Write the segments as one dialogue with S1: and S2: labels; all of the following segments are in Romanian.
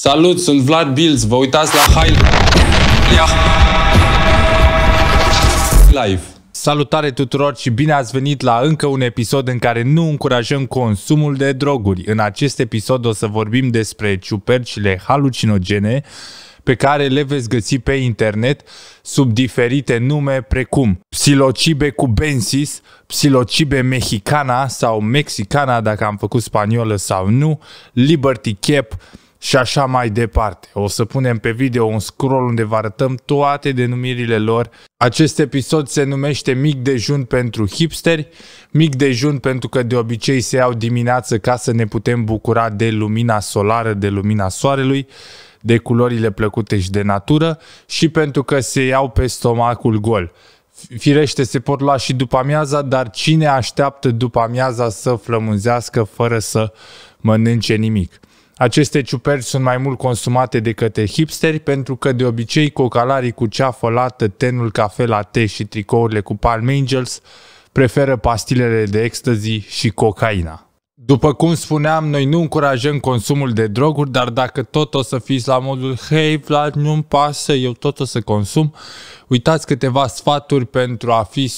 S1: Salut, sunt Vlad Bills, vă uitați la High Live. Salutare tuturor și bine ați venit la încă un episod în care nu încurajăm consumul de droguri. În acest episod o să vorbim despre ciupercile halucinogene pe care le veți găsi pe internet sub diferite nume precum psilocibe cubensis, psilocibe mexicana sau mexicana dacă am făcut spaniolă sau nu, liberty cap, și așa mai departe. O să punem pe video un scroll unde vă arătăm toate denumirile lor. Acest episod se numește Mic dejun pentru hipsteri. Mic dejun pentru că de obicei se iau dimineață ca să ne putem bucura de lumina solară, de lumina soarelui, de culorile plăcute și de natură și pentru că se iau pe stomacul gol. Firește, se pot lua și după amiaza, dar cine așteaptă după amiaza să flămânzească fără să mănânce nimic? Aceste ciuperci sunt mai mult consumate de către hipsteri pentru că de obicei cocalarii cu ceafă lată, tenul cafe te și tricourile cu Palm Angels preferă pastilele de ecstasy și cocaina. După cum spuneam, noi nu încurajăm consumul de droguri, dar dacă tot o să fiți la modul Hei Vlad, nu-mi pasă, eu tot o să consum, uitați câteva sfaturi pentru a fi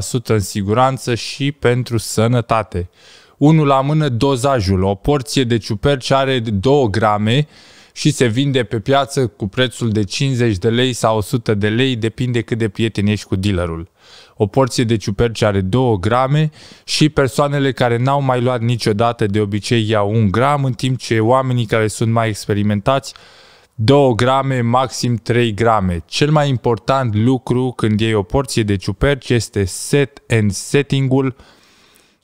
S1: 100% în siguranță și pentru sănătate unul la mână dozajul. O porție de ciuperci are 2 grame și se vinde pe piață cu prețul de 50 de lei sau 100 de lei, depinde cât de prieten ești cu dealerul. O porție de ciuperci are 2 grame și persoanele care n-au mai luat niciodată de obicei iau 1 gram, în timp ce oamenii care sunt mai experimentați 2 grame, maxim 3 grame. Cel mai important lucru când iei o porție de ciuperci este set and setting-ul,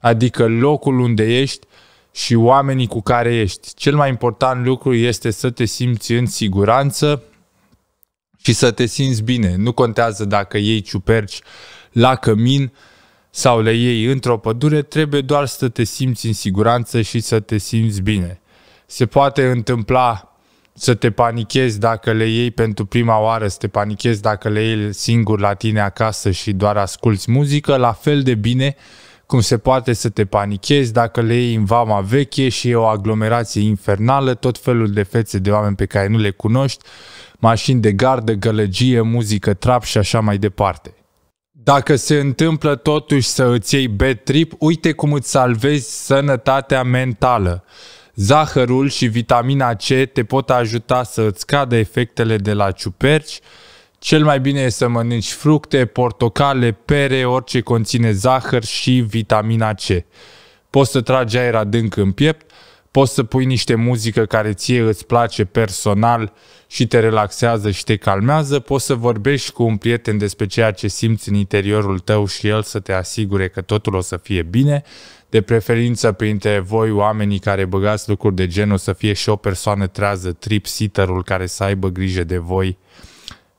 S1: adică locul unde ești și oamenii cu care ești. Cel mai important lucru este să te simți în siguranță și să te simți bine. Nu contează dacă iei ciuperci la cămin sau le iei într-o pădure, trebuie doar să te simți în siguranță și să te simți bine. Se poate întâmpla să te panichezi dacă le iei pentru prima oară, să te panichezi dacă le iei singur la tine acasă și doar asculți muzică, la fel de bine cum se poate să te panichezi dacă le iei în vama veche și e o aglomerație infernală, tot felul de fețe de oameni pe care nu le cunoști, mașini de gardă, gălăgie, muzică, trap și așa mai departe. Dacă se întâmplă totuși să îți iei bad trip, uite cum îți salvezi sănătatea mentală. Zahărul și vitamina C te pot ajuta să îți cadă efectele de la ciuperci, cel mai bine e să mănânci fructe, portocale, pere, orice conține zahăr și vitamina C. Poți să tragi aer adânc în piept, poți să pui niște muzică care ție îți place personal și te relaxează și te calmează, poți să vorbești cu un prieten despre ceea ce simți în interiorul tău și el să te asigure că totul o să fie bine, de preferință printre voi oamenii care băgați lucruri de genul să fie și o persoană trează, trip sitter care să aibă grijă de voi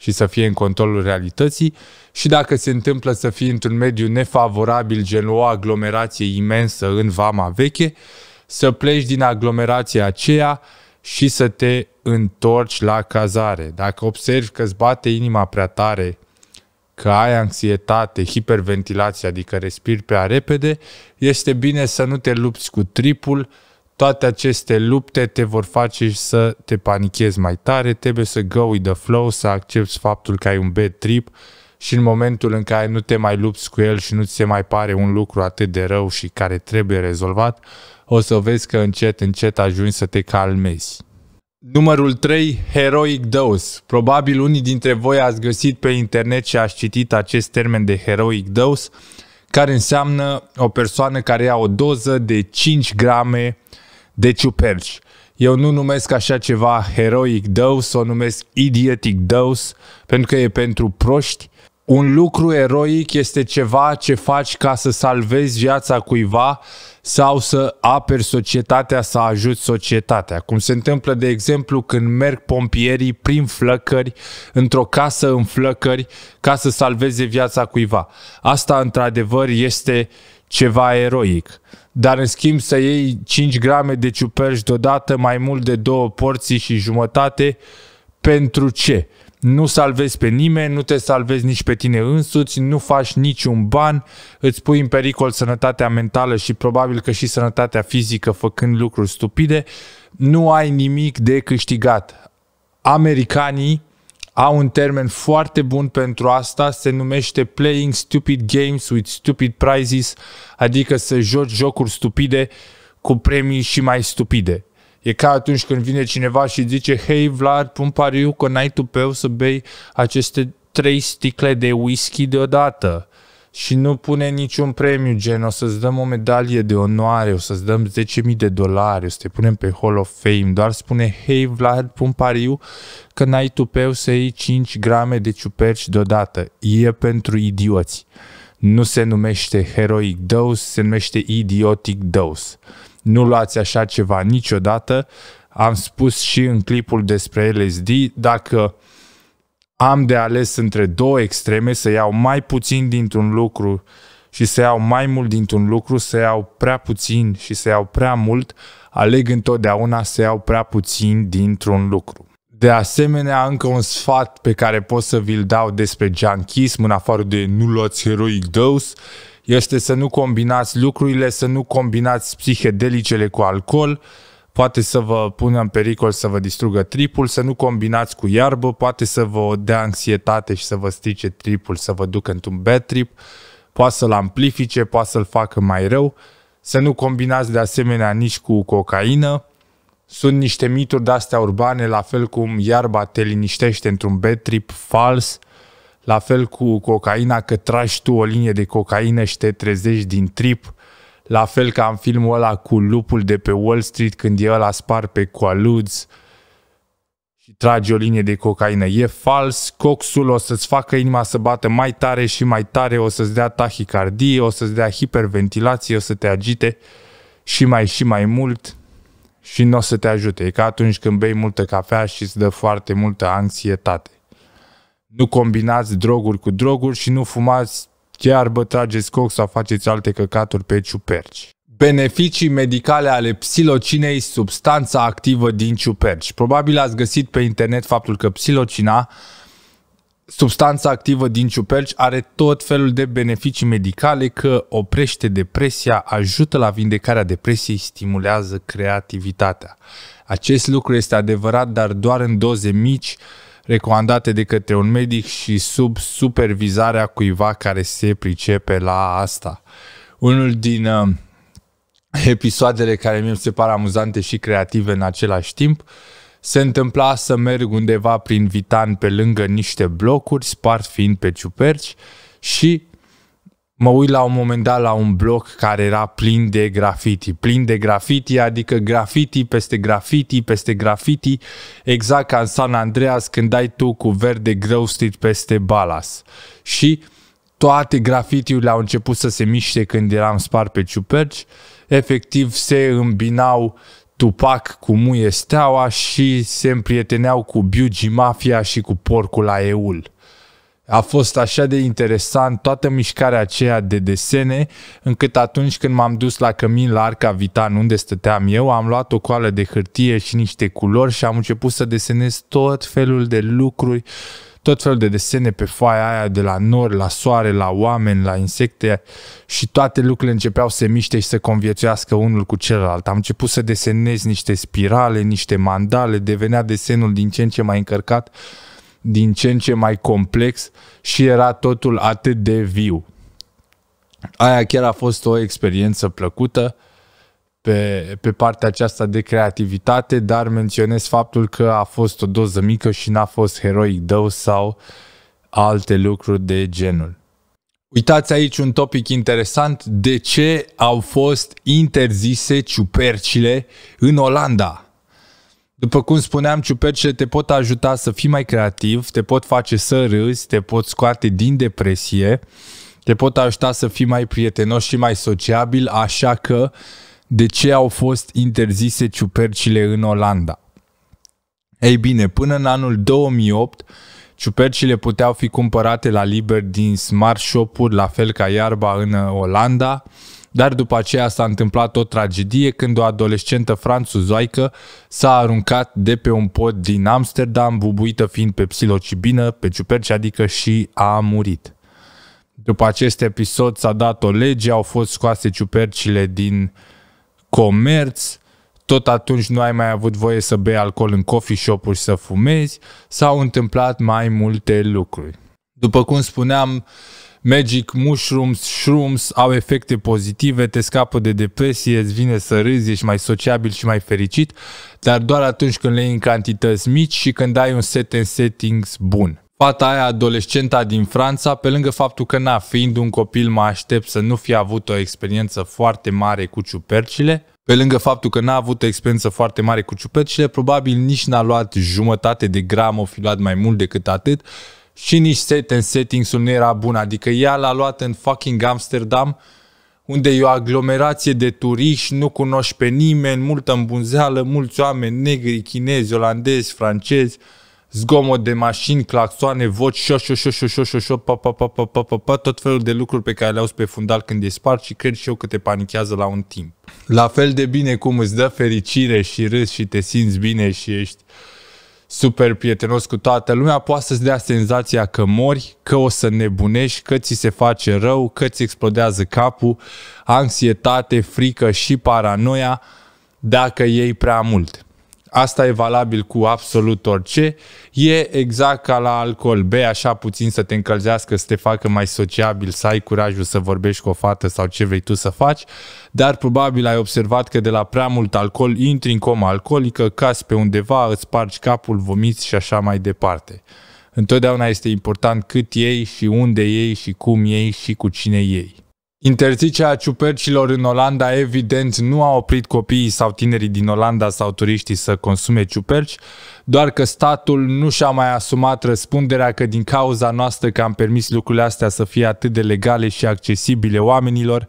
S1: și să fie în controlul realității și dacă se întâmplă să fie într-un mediu nefavorabil, gen o aglomerație imensă în vama veche, să pleci din aglomerația aceea și să te întorci la cazare. Dacă observi că îți bate inima prea tare, că ai anxietate, hiperventilație, adică respiri prea repede, este bine să nu te lupți cu tripul, toate aceste lupte te vor face să te panichezi mai tare, trebuie să go with the flow, să accepti faptul că ai un bad trip și în momentul în care nu te mai lupți cu el și nu ți se mai pare un lucru atât de rău și care trebuie rezolvat, o să vezi că încet, încet ajungi să te calmezi. Numărul 3, Heroic Dose. Probabil unii dintre voi ați găsit pe internet și ați citit acest termen de Heroic Dose, care înseamnă o persoană care ia o doză de 5 grame de ciuperci. Eu nu numesc așa ceva heroic dose, o numesc idiotic dose, pentru că e pentru proști. Un lucru eroic este ceva ce faci ca să salvezi viața cuiva sau să aperi societatea, să ajuți societatea. Cum se întâmplă, de exemplu, când merg pompierii prin flăcări, într-o casă în flăcări, ca să salveze viața cuiva. Asta, într-adevăr, este uh, ceva eroic. Dar în schimb să iei 5 grame de ciuperci deodată, mai mult de două porții și jumătate, pentru ce? Nu salvezi pe nimeni, nu te salvezi nici pe tine însuți, nu faci niciun ban, îți pui în pericol sănătatea mentală și probabil că și sănătatea fizică făcând lucruri stupide, nu ai nimic de câștigat. Americanii au un termen foarte bun pentru asta, se numește Playing Stupid Games with Stupid Prizes, adică să joci jocuri stupide cu premii și mai stupide. E ca atunci când vine cineva și zice, hei Vlad, pun pariu că n-ai tupeu să bei aceste trei sticle de whisky deodată și nu pune niciun premiu, gen o să-ți dăm o medalie de onoare, o să-ți dăm 10.000 de dolari, o să te punem pe Hall of Fame, doar spune, hei Vlad, pun pariu că n-ai tupeu să iei 5 grame de ciuperci deodată. E pentru idioți. Nu se numește heroic dose, se numește idiotic dose. Nu luați așa ceva niciodată. Am spus și în clipul despre LSD, dacă uh, am de ales între două extreme, să iau mai puțin dintr-un lucru și să iau mai mult dintr-un lucru, să iau prea puțin și să iau prea mult, aleg întotdeauna să iau prea puțin dintr-un lucru. De asemenea, încă un sfat pe care pot să vi-l dau despre junkism, în afară de nu luați heroic dose, este să nu combinați lucrurile, să nu combinați psihedelicele cu alcool, poate să vă pună în pericol să vă distrugă tripul, să nu combinați cu iarbă, poate să vă dea anxietate și să vă strice tripul, să vă ducă într-un bad trip, poate să-l amplifice, poate să-l facă mai rău, să nu combinați de asemenea nici cu cocaină. Sunt niște mituri de-astea urbane, la fel cum iarba te liniștește într-un bad trip fals, la fel cu cocaina, că tragi tu o linie de cocaină și te trezești din trip, la fel ca în filmul ăla cu lupul de pe Wall Street când e ăla spar pe coaluți și trage o linie de cocaină. E fals, coxul o să-ți facă inima să bată mai tare și mai tare, o să-ți dea tahicardie, o să-ți dea hiperventilație, o să te agite și mai și mai mult și nu o să te ajute. E ca atunci când bei multă cafea și îți dă foarte multă anxietate. Nu combinați droguri cu droguri și nu fumați Chiar bă trageți coc sau faceți alte căcaturi pe ciuperci. Beneficii medicale ale psilocinei, substanța activă din ciuperci. Probabil ați găsit pe internet faptul că psilocina, substanța activă din ciuperci, are tot felul de beneficii medicale că oprește depresia, ajută la vindecarea depresiei, stimulează creativitatea. Acest lucru este adevărat, dar doar în doze mici, uh, recomandate de către un medic și sub supervizarea cuiva care se pricepe la asta. Unul din uh, episoadele care mi se par amuzante și creative în același timp se întâmpla să merg undeva prin Vitan pe lângă niște blocuri, spart fiind pe ciuperci, și mă uit la un moment dat la un bloc care era plin de grafiti. Plin de grafiti, adică grafiti peste grafiti peste grafiti, exact ca în San Andreas când dai tu cu verde greu Street peste balas. Și toate grafitiurile au început să se miște când eram spart pe ciuperci, efectiv se îmbinau Tupac cu Muie Steaua și se împrieteneau cu Biugi Mafia și cu porcul Aeul. A fost așa de interesant toată mișcarea aceea de desene, încât atunci când m-am dus la cămin la Arca Vitan, unde stăteam eu, am luat o coală de hârtie și niște culori și am început să desenez tot felul de lucruri, tot felul de desene pe foaia aia, de la nori, la soare, la oameni, la insecte și toate lucrurile începeau să se miște și să conviețuiască unul cu celălalt. Am început să desenez niște spirale, niște mandale, devenea desenul din ce în ce mai încărcat din ce în ce mai complex și era totul atât de viu. Aia chiar a fost o experiență plăcută pe, pe partea aceasta de creativitate, dar menționez faptul că a fost o doză mică și n-a fost heroic dău sau alte lucruri de genul. Uitați aici un topic interesant, de ce au fost interzise ciupercile în Olanda? După cum spuneam, ciupercile te pot ajuta să fii mai creativ, te pot face să râzi, te pot scoate din depresie, te pot ajuta să fii mai prietenos și mai sociabil, așa că de ce au fost interzise ciupercile în Olanda? Ei bine, până în anul 2008, ciupercile puteau fi cumpărate la liber din smart shop-uri, la fel ca iarba în Olanda, dar după aceea s-a întâmplat o tragedie când o adolescentă franțuzoică s-a aruncat de pe un pod din Amsterdam, bubuită fiind pe psilocibină, pe ciuperci adică și a murit. După acest episod s-a dat o lege, au fost scoase ciupercile din comerț, tot atunci nu ai mai avut voie să bei alcool în coffee shop și să fumezi, s-au întâmplat mai multe lucruri. După cum spuneam, uh, Magic Mushrooms, Shrooms au efecte pozitive, te scapă de depresie, îți vine să râzi, ești mai sociabil și mai fericit, dar doar atunci când le iei în cantități mici și când ai un set and settings bun. Fata aia adolescenta din Franța, pe lângă faptul că na, fiind un copil mă aștept să nu fi avut o experiență foarte mare cu ciupercile, pe lângă faptul că n-a avut o experiență foarte mare cu ciupercile, probabil nici n-a luat jumătate de gram, o fi luat mai mult decât atât și nici set în settings-ul nu era bun. Adică ea l-a luat în fucking Amsterdam, unde e o aglomerație de turiști, nu cunoști pe nimeni, multă îmbunzeală, mulți oameni negri, chinezi, olandezi, francezi, zgomot de mașini, claxoane, voci, șo, șo, șo, șo, șo, șo, șo, pa, pa, pa, pa, pa, pa, pa, tot felul de lucruri pe care le auzi pe fundal când e spart și cred și eu că te panichează la un timp. La fel de bine cum îți dă fericire și râs și te simți bine și ești uh, super prietenos cu toată lumea, poate să-ți dea senzația că mori, că o să nebunești, că ți se face rău, că ți explodează capul, anxietate, frică și paranoia dacă iei prea mult asta e valabil cu absolut orice, e exact ca la alcool, bei așa puțin să te încălzească, să te facă mai sociabil, să ai curajul să vorbești cu o fată sau ce vrei tu să faci, dar probabil ai observat că de la prea mult alcool intri în coma alcoolică, cazi pe undeva, îți spargi capul, vomiți și așa mai departe. Întotdeauna este important cât ei și unde ei și cum ei și cu cine ei. Interzicerea ciupercilor în Olanda evident nu a oprit copiii sau tinerii din Olanda sau turiștii să consume ciuperci, doar că statul nu și-a mai asumat răspunderea că din cauza noastră că am permis lucrurile astea să fie atât de legale și accesibile oamenilor,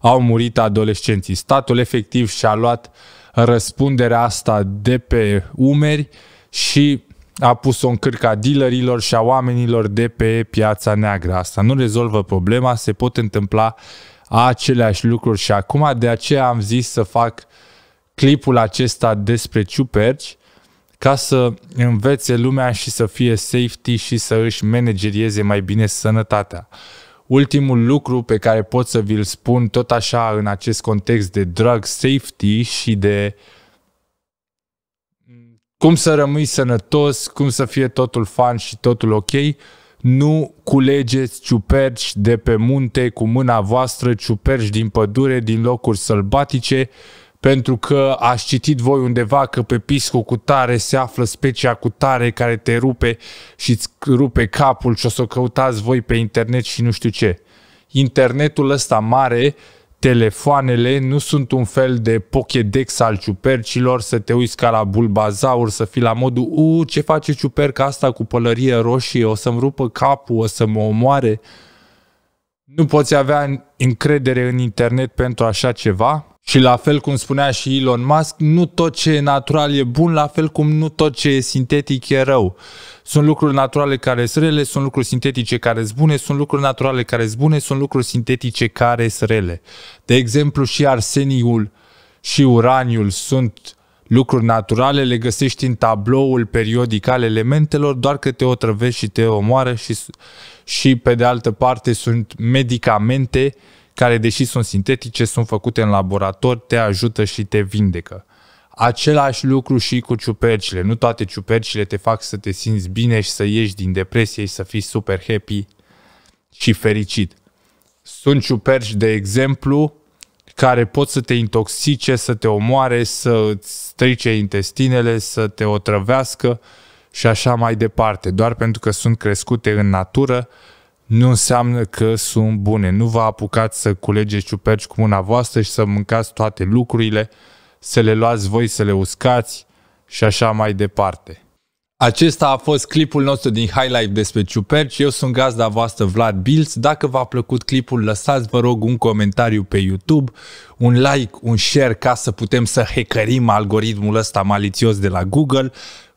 S1: au murit adolescenții. Statul efectiv și-a luat răspunderea asta de pe umeri și a pus-o în cârca dealerilor și a oamenilor de pe piața neagră. Asta nu rezolvă problema, se pot întâmpla aceleași lucruri și acum de aceea am zis să fac clipul acesta despre ciuperci ca să învețe lumea și să fie safety și să își managerieze mai bine sănătatea. Ultimul lucru pe care pot să vi-l spun tot așa în acest context de drug safety și de uh, cum să rămâi sănătos, cum să fie totul fan și totul ok, nu culegeți ciuperci de pe munte cu mâna voastră, ciuperci din pădure, din locuri sălbatice, pentru că ați citit voi undeva că pe piscul cu tare se află specia cu tare care te rupe și îți rupe capul și o să o căutați voi pe internet și nu știu ce. Internetul ăsta mare telefoanele nu sunt un fel de pokedex al ciupercilor, să te uiți ca la bulbazaur, să fii la modul U, ce face ciuperca asta cu pălărie roșie, o să-mi rupă capul, o să mă omoare. Nu poți avea încredere în internet pentru așa ceva. Și la fel cum spunea și Elon Musk, nu tot ce e natural e bun, la fel cum nu tot ce e sintetic e rău. Sunt lucruri naturale care sunt rele, sunt lucruri sintetice care sunt bune, sunt lucruri naturale care sunt bune, sunt lucruri sintetice care sunt rele. De exemplu, și arseniul și uraniul sunt lucruri naturale, le găsești în tabloul periodic al elementelor, doar că te otrăvești și te omoară și, și pe de altă parte sunt medicamente uh, care, deși sunt sintetice, sunt făcute în laborator, te ajută și te vindecă. Același lucru și cu ciupercile. Nu toate ciupercile te fac să te simți bine și să ieși din depresie și să fii super happy și fericit. Sunt ciuperci, de exemplu, care pot să te intoxice, să te omoare, să îți strice intestinele, să te otrăvească și așa mai departe, doar pentru că sunt crescute în natură nu înseamnă că sunt bune. Nu vă apucați să culegeți ciuperci cu mâna voastră și să mâncați toate lucrurile, să le luați voi, să le uscați și așa mai departe. Acesta a fost clipul nostru din Highlight despre ciuperci. Eu sunt gazda voastră Vlad Bilț. Dacă v-a plăcut clipul, lăsați vă rog un comentariu pe YouTube, un like, un share ca să putem să hackerim algoritmul ăsta malițios de la Google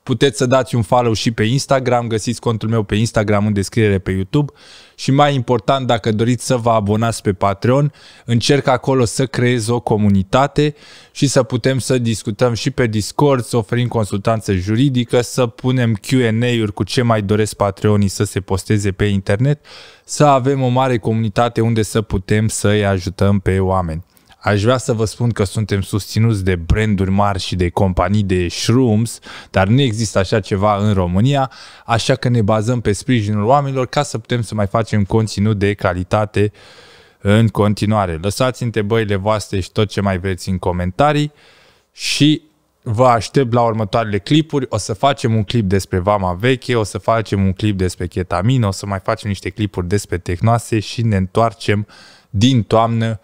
S1: Puteți să dați un follow și pe Instagram, găsiți contul meu pe Instagram în descriere pe YouTube și mai important, dacă doriți să vă abonați pe Patreon, încerc acolo să creez o comunitate și să putem să discutăm și pe Discord, să oferim consultanță juridică, să punem Q&A-uri cu ce mai doresc Patreonii să se posteze pe internet, să avem o mare comunitate unde să putem să-i ajutăm pe oameni. Aș vrea să vă spun că suntem susținuți de branduri mari și de companii de shrooms, dar nu există așa ceva în România, așa că ne bazăm pe sprijinul oamenilor ca să putem să mai facem conținut de calitate în continuare. Lăsați întrebările voastre și tot ce mai vreți în comentarii și vă aștept la următoarele clipuri. O să facem un clip despre Vama Veche, o să facem un clip despre chetamină, o să mai facem niște clipuri despre tehnoase și ne întoarcem din toamnă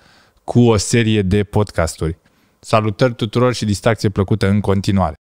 S1: cu o serie de podcasturi. Salutări tuturor și distracție plăcută în continuare!